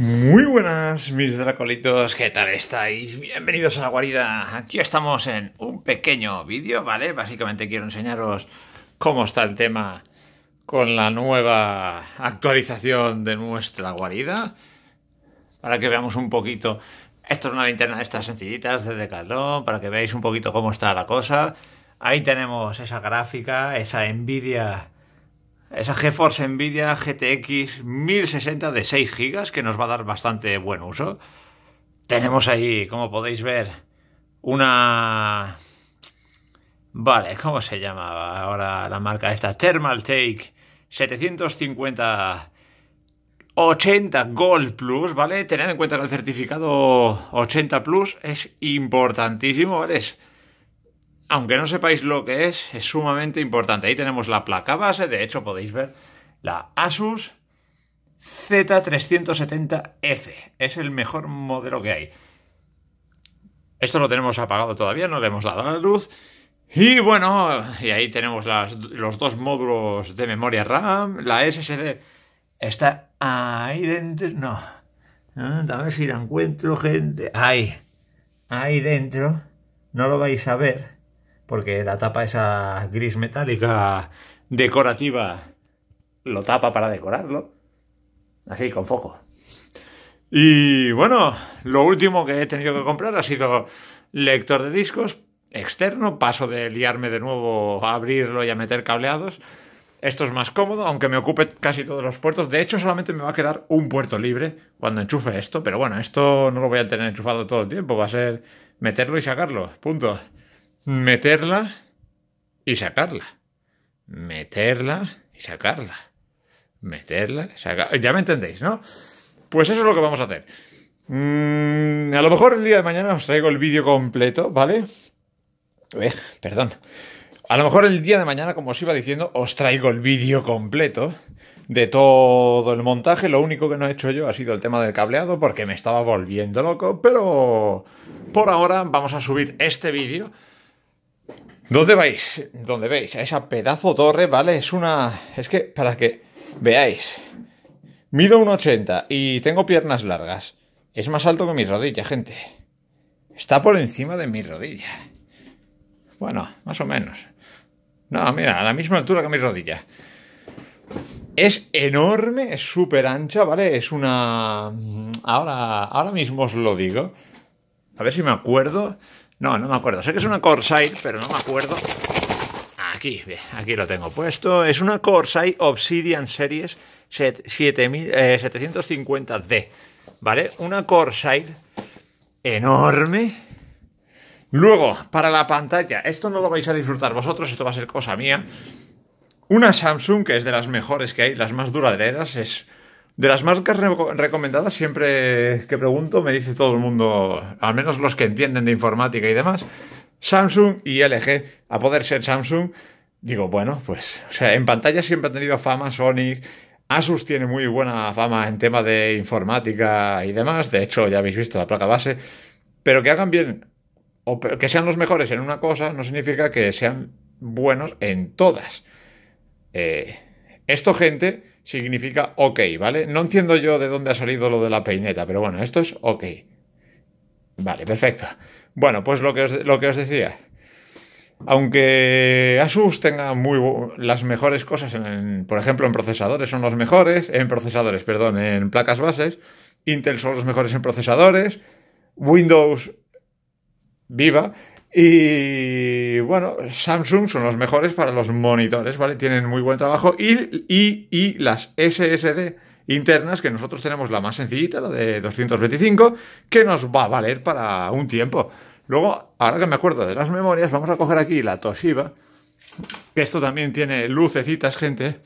Muy buenas, mis dracolitos, ¿qué tal estáis? Bienvenidos a la guarida. Aquí estamos en un pequeño vídeo, ¿vale? Básicamente quiero enseñaros cómo está el tema con la nueva actualización de nuestra guarida. Para que veamos un poquito... Esto es una linterna de estas sencillitas de Decathlon, para que veáis un poquito cómo está la cosa. Ahí tenemos esa gráfica, esa envidia esa GeForce Nvidia GTX 1060 de 6 GB que nos va a dar bastante buen uso. Tenemos ahí, como podéis ver, una... Vale, ¿cómo se llama ahora la marca esta? Thermal Take 750... 80 Gold Plus, ¿vale? Tened en cuenta que el certificado 80 Plus es importantísimo, ¿vale? aunque no sepáis lo que es, es sumamente importante. Ahí tenemos la placa base, de hecho podéis ver la Asus Z370F. Es el mejor modelo que hay. Esto lo tenemos apagado todavía, no le hemos dado la luz. Y bueno, y ahí tenemos los dos módulos de memoria RAM. La SSD está ahí dentro. No. A ver si la encuentro, gente. Ahí. Ahí dentro. No lo vais a ver porque la tapa esa gris metálica decorativa lo tapa para decorarlo. Así, con foco. Y bueno, lo último que he tenido que comprar ha sido lector de discos externo. Paso de liarme de nuevo a abrirlo y a meter cableados. Esto es más cómodo, aunque me ocupe casi todos los puertos. De hecho, solamente me va a quedar un puerto libre cuando enchufe esto. Pero bueno, esto no lo voy a tener enchufado todo el tiempo. Va a ser meterlo y sacarlo. Punto meterla y sacarla. Meterla y sacarla. Meterla y sacarla. Ya me entendéis, ¿no? Pues eso es lo que vamos a hacer. Mm, a lo mejor el día de mañana os traigo el vídeo completo, ¿vale? Eh, perdón. A lo mejor el día de mañana, como os iba diciendo, os traigo el vídeo completo de todo el montaje. Lo único que no he hecho yo ha sido el tema del cableado porque me estaba volviendo loco. Pero por ahora vamos a subir este vídeo. ¿Dónde vais? ¿Dónde veis? A esa pedazo torre, ¿vale? Es una... Es que, para que veáis. Mido 1,80 y tengo piernas largas. Es más alto que mi rodilla, gente. Está por encima de mi rodilla. Bueno, más o menos. No, mira, a la misma altura que mi rodilla. Es enorme, es súper ancha, ¿vale? Es una... Ahora, ahora mismo os lo digo. A ver si me acuerdo. No, no me acuerdo. Sé que es una Corsair, pero no me acuerdo. Aquí, aquí lo tengo puesto. Es una Corsair Obsidian Series 750D. Eh, ¿Vale? Una Corsair enorme. Luego, para la pantalla, esto no lo vais a disfrutar vosotros, esto va a ser cosa mía. Una Samsung, que es de las mejores que hay, las más duraderas, es de las marcas recomendadas, siempre que pregunto, me dice todo el mundo, al menos los que entienden de informática y demás, Samsung y LG, a poder ser Samsung. Digo, bueno, pues, o sea, en pantalla siempre ha tenido fama Sony, Asus tiene muy buena fama en tema de informática y demás, de hecho ya habéis visto la placa base, pero que hagan bien o que sean los mejores en una cosa no significa que sean buenos en todas. Eh, esto gente significa ok, ¿vale? No entiendo yo de dónde ha salido lo de la peineta, pero bueno, esto es ok. Vale, perfecto. Bueno, pues lo que os, lo que os decía. Aunque Asus tenga muy las mejores cosas, por ejemplo, en procesadores son los mejores, en procesadores, perdón, en placas bases, Intel son los mejores en procesadores, Windows viva, y bueno, Samsung son los mejores para los monitores, ¿vale? Tienen muy buen trabajo. Y, y, las SSD internas, que nosotros tenemos la más sencillita, la de 225, que nos va a valer para un tiempo. Luego, ahora que me acuerdo de las memorias, vamos a coger aquí la Toshiba, que esto también tiene lucecitas, gente,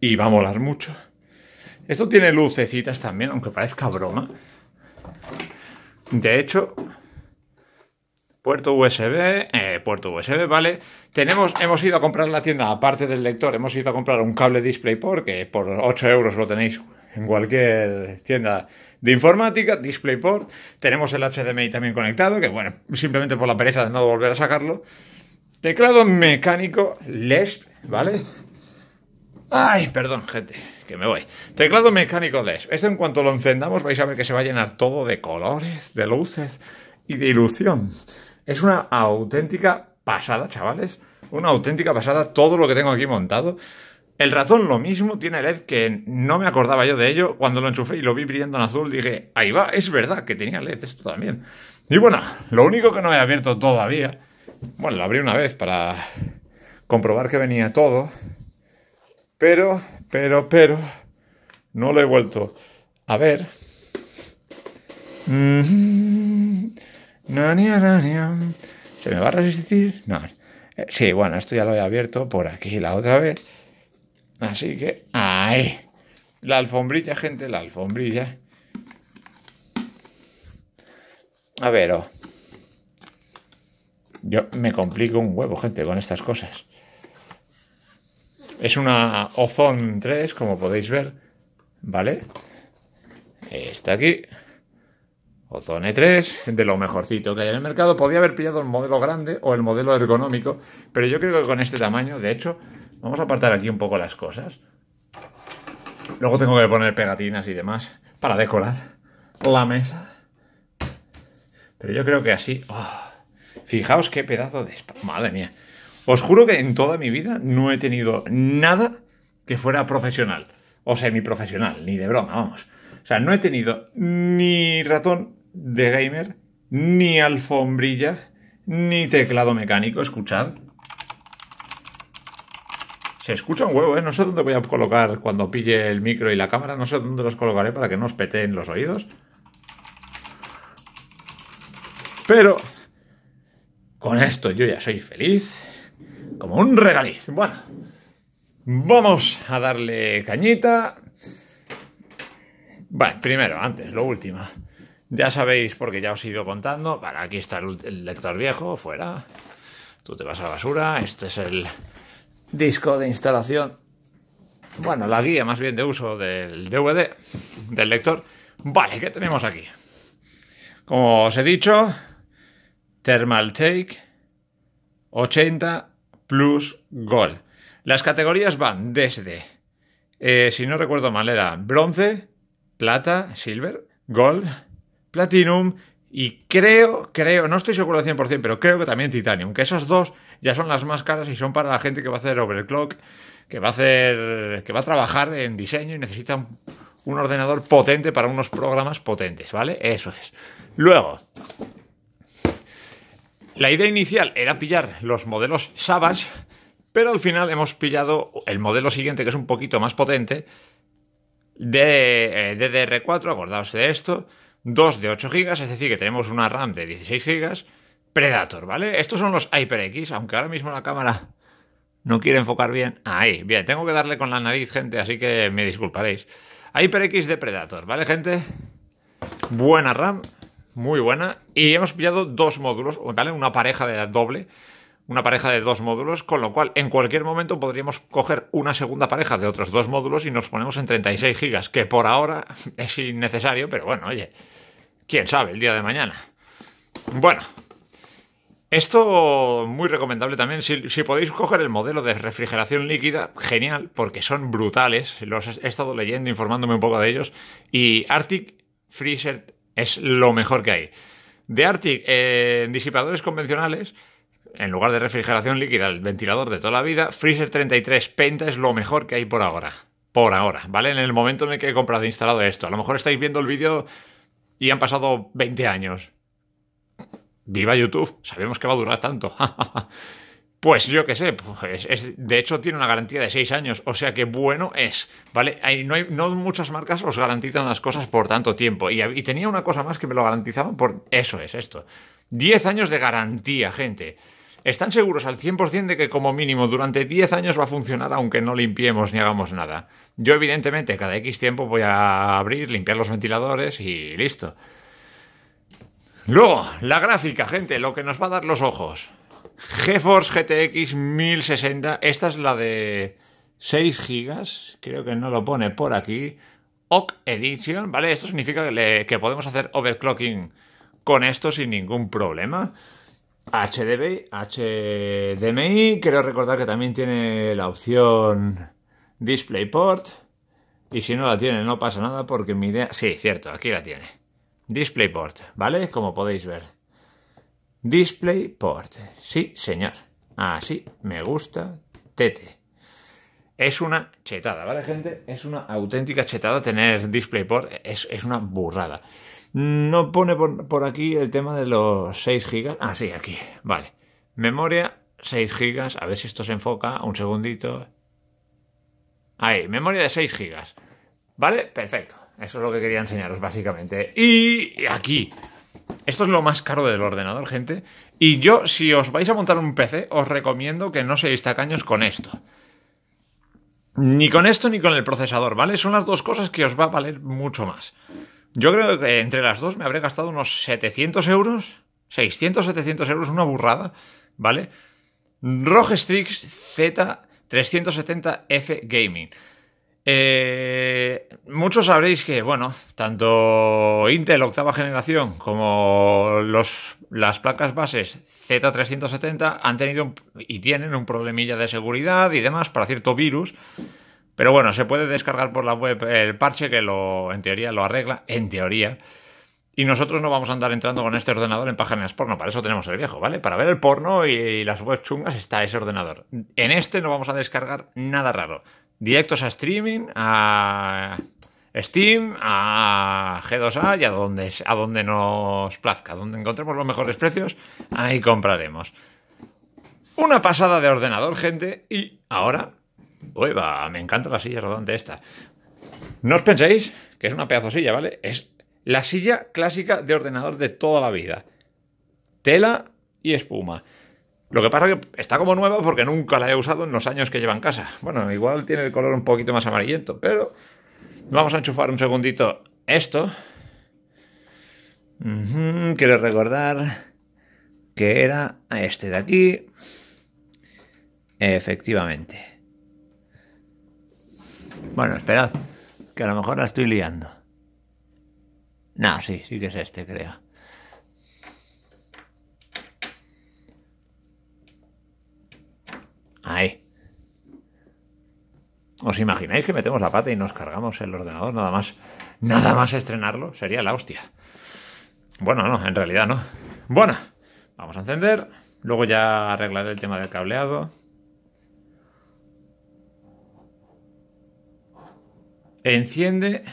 y va a molar mucho. Esto tiene lucecitas también, aunque parezca broma. De hecho, Puerto USB, eh, puerto USB, ¿vale? Tenemos, hemos ido a comprar la tienda, aparte del lector, hemos ido a comprar un cable DisplayPort, que por 8 euros lo tenéis en cualquier tienda de informática, DisplayPort. Tenemos el HDMI también conectado, que bueno, simplemente por la pereza de no volver a sacarlo. Teclado mecánico LESP, ¿vale? Ay, perdón, gente, que me voy. Teclado mecánico LESP. Esto en cuanto lo encendamos vais a ver que se va a llenar todo de colores, de luces y de ilusión. Es una auténtica pasada, chavales. Una auténtica pasada todo lo que tengo aquí montado. El ratón lo mismo, tiene LED que no me acordaba yo de ello. Cuando lo enchufé y lo vi brillando en azul, dije, ahí va, es verdad que tenía LED esto también. Y bueno, lo único que no he abierto todavía, bueno, lo abrí una vez para comprobar que venía todo, pero, pero, pero, no lo he vuelto a ver. Mm-hmm. ¿Se me va a resistir? No. Eh, sí, bueno, esto ya lo he abierto por aquí la otra vez. Así que, ¡ay! La alfombrilla, gente, la alfombrilla. A ver, oh. Yo me complico un huevo, gente, con estas cosas. Es una Ozone 3, como podéis ver. ¿Vale? Está aquí. Ozone 3, de lo mejorcito que hay en el mercado, podía haber pillado el modelo grande o el modelo ergonómico, pero yo creo que con este tamaño, de hecho, vamos a apartar aquí un poco las cosas. Luego tengo que poner pegatinas y demás para decorar la mesa. Pero yo creo que así... Oh, fijaos qué pedazo de... Madre mía. Os juro que en toda mi vida no he tenido nada que fuera profesional. O profesional, ni de broma, vamos. O sea, no he tenido ni ratón de gamer, ni alfombrilla, ni teclado mecánico. Escuchad. Se escucha un huevo, ¿eh? No sé dónde voy a colocar cuando pille el micro y la cámara. No sé dónde los colocaré para que no os peten los oídos. Pero con esto yo ya soy feliz. Como un regaliz. Bueno, vamos a darle cañita. Vale, primero, antes, lo último. Ya sabéis, porque ya os he ido contando. Vale, aquí está el, lector viejo, fuera. Tú te vas a basura. Este es el disco de instalación. Bueno, la guía más bien de uso del DVD, del lector. Vale, ¿qué tenemos aquí? Como os he dicho, Thermal Take 80 Plus Gold. Las categorías van desde, eh, si no recuerdo mal, era bronce, plata, silver, gold, Platinum y creo, creo, no estoy seguro del 100%, pero creo que también Titanium, que esas dos ya son las más caras y son para la gente que va a hacer overclock, que va a hacer que va a trabajar en diseño y necesita un ordenador potente para unos programas potentes, ¿vale? Eso es. Luego, la idea inicial era pillar los modelos Savage, pero al final hemos pillado el modelo siguiente que es un poquito más potente de eh, DDR4, acordaos de esto, 2 de 8 GB, es decir, que tenemos una RAM de 16 GB, Predator, ¿vale? Estos son los HyperX, aunque ahora mismo la cámara no quiere enfocar bien. Ahí, bien, tengo que darle con la nariz, gente, así que me disculparéis. HyperX de Predator, ¿vale, gente? Buena RAM, muy buena. Y hemos pillado dos módulos, ¿vale? Una pareja de doble una pareja de dos módulos, con lo cual en cualquier momento podríamos coger una segunda pareja de otros dos módulos y nos ponemos en 36 gigas, que por ahora es innecesario, pero bueno, oye, quién sabe el día de mañana. Bueno, esto muy recomendable también. Si, podéis coger el modelo de refrigeración líquida, genial, porque son brutales. Los he estado leyendo, informándome un poco de ellos. Y Arctic Freezer es lo mejor que hay. De Arctic, eh, en disipadores convencionales, en lugar de refrigeración líquida, el ventilador de toda la vida, Freezer 33 Penta es lo mejor que hay por ahora. Por ahora, ¿vale? En el momento en el que he comprado e instalado esto. A lo mejor estáis viendo el vídeo y han pasado 20 años. Viva YouTube, sabemos que va a durar tanto. Pues yo qué sé, pues de hecho tiene una garantía de 6 años, o sea que bueno es, ¿vale? no, hay, no, muchas marcas os garantizan las cosas por tanto tiempo, y, y tenía una cosa más que me lo garantizaban por... Eso es esto. 10 años de garantía, gente están seguros al 100% de que como mínimo durante 10 años va a funcionar aunque no limpiemos ni hagamos nada. Yo evidentemente cada X tiempo voy a abrir, limpiar los ventiladores y listo. Luego, la gráfica, gente, lo que nos va a dar los ojos. GeForce GTX 1060, esta es la de 6 GB, creo que no lo pone por aquí. OC Edition, ¿vale? Esto significa que, que podemos hacer overclocking con esto sin ningún problema. HDB, HDMI, quiero recordar que también tiene la opción DisplayPort. Y si no la tiene, no pasa nada porque mi idea... Sí, cierto, aquí la tiene. DisplayPort, ¿vale? Como podéis ver. DisplayPort. Sí, señor. Así me gusta. Tete. Es una chetada, ¿vale, gente? Es una auténtica chetada tener DisplayPort. Es, es una burrada. No pone por, por, aquí el tema de los 6 GB. Ah, sí, aquí. Vale. Memoria 6 GB. A ver si esto se enfoca. Un segundito. Ahí, memoria de 6 GB. ¿Vale? Perfecto. Eso es lo que quería enseñaros, básicamente. Y aquí. Esto es lo más caro del ordenador, gente. Y yo, si os vais a montar un PC, os recomiendo que no seáis tacaños con esto. Ni con esto ni con el procesador, ¿vale? Son las dos cosas que os va a valer mucho más. Yo creo que entre las dos me habré gastado unos 700 euros, 600, 700 euros, una burrada, ¿vale? Strix Z370F Gaming. Eh, muchos sabréis que, bueno, tanto Intel octava generación como los, las placas bases Z370 han tenido y tienen un problemilla de seguridad y demás para cierto virus. Pero bueno, se puede descargar por la web el parche que lo, en teoría lo arregla, en teoría. Y nosotros no vamos a andar entrando con este ordenador en páginas porno, para eso tenemos el viejo, ¿vale? Para ver el porno y las web chungas está ese ordenador. En este no vamos a descargar nada raro directos a streaming, a Steam, a G2A y a donde, a donde nos plazca, donde encontremos los mejores precios, ahí compraremos. Una pasada de ordenador, gente, y ahora... Ueva, me encanta la silla rodante esta. No os penséis que es una pedazo silla, ¿vale? Es la silla clásica de ordenador de toda la vida. Tela y espuma. Lo que pasa es que está como nueva porque nunca la he usado en los años que lleva en casa. Bueno, igual tiene el color un poquito más amarillento, pero vamos a enchufar un segundito esto. quiero recordar que era este de aquí. Efectivamente. Bueno, esperad, que a lo mejor la estoy liando. No, sí, sí que es este, creo. Ahí. ¿Os imagináis que metemos la pata y nos cargamos el ordenador nada más? Nada más estrenarlo, sería la hostia. Bueno, no, en realidad no. Bueno, vamos a encender. Luego ya arreglaré el tema del cableado. Enciende.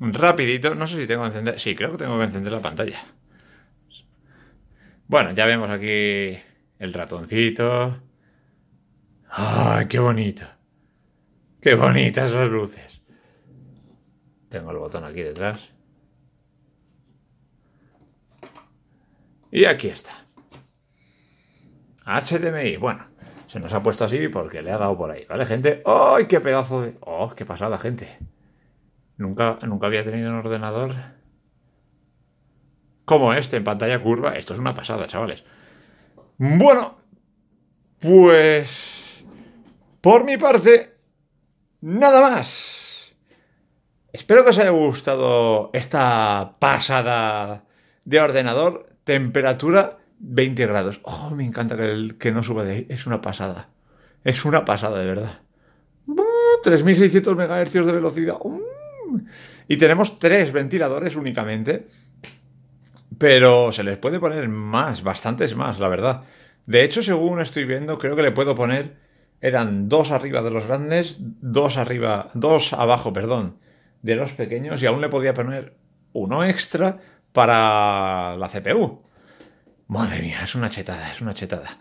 Rapidito. No sé si tengo que encender. Sí, creo que tengo que encender la pantalla. Bueno, ya vemos aquí el ratoncito. ¡Ay, qué bonito! ¡Qué bonitas las luces! Tengo el botón aquí detrás. Y aquí está. HDMI. Bueno, se nos ha puesto así porque le ha dado por ahí, ¿vale, gente? ¡Ay, qué pedazo de... ¡Oh, qué pasada, gente! Nunca, nunca había tenido un ordenador como este en pantalla curva. Esto es una pasada, chavales. Bueno, pues por mi parte, nada más. Espero que os haya gustado esta pasada de ordenador. Temperatura 20 grados. Oh, me encanta que, que no suba de ahí. Es una pasada. Es una pasada, de verdad. 3600 mm, MHz de velocidad. Mm. Y tenemos tres ventiladores únicamente. Pero se les puede poner más, bastantes más, la verdad. De hecho, según estoy viendo, creo que le puedo poner. Eran dos arriba de los grandes, dos arriba, dos abajo, perdón, de los pequeños, y aún le podía poner uno extra para la CPU. Madre mía, es una chetada, es una chetada.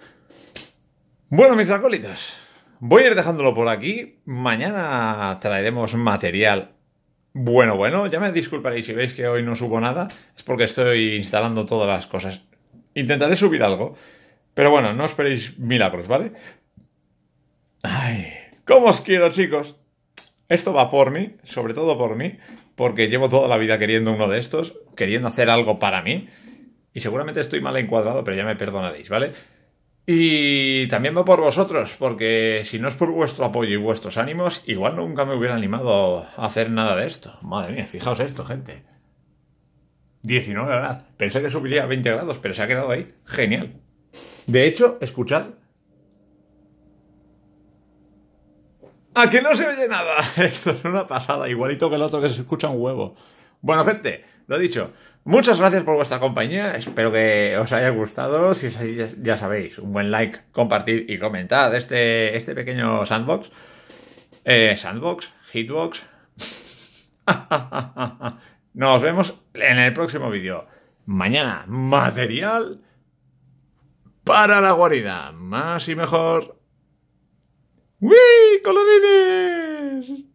Bueno, mis acólitos, voy a ir dejándolo por aquí. Mañana traeremos material bueno, bueno, ya me disculparéis si veis que hoy no subo nada, es porque estoy instalando todas las cosas. Intentaré subir algo, pero bueno, no esperéis milagros, ¿vale? Ay, ¿cómo os quiero, chicos? Esto va por mí, sobre todo por mí, porque llevo toda la vida queriendo uno de estos, queriendo hacer algo para mí, y seguramente estoy mal encuadrado, pero ya me perdonaréis, ¿vale? Y también va por vosotros, porque si no es por vuestro apoyo y vuestros ánimos, igual nunca me hubiera animado a hacer nada de esto. Madre mía, fijaos esto, gente. 19 verdad, Pensé que subiría a 20 grados, pero se ha quedado ahí. Genial. De hecho, escuchad. ¡A que no se oye nada! Esto es una pasada, igualito que el otro que se escucha un huevo. Bueno, gente, lo dicho. Muchas gracias por vuestra compañía, espero que os haya gustado, si es así ya, sabéis, un buen like, compartid y comentad este, este pequeño sandbox. Eh, sandbox, hitbox. Nos vemos en el próximo vídeo. Mañana, material para la guarida. Más y mejor. ¡Wii, ¡Colorines!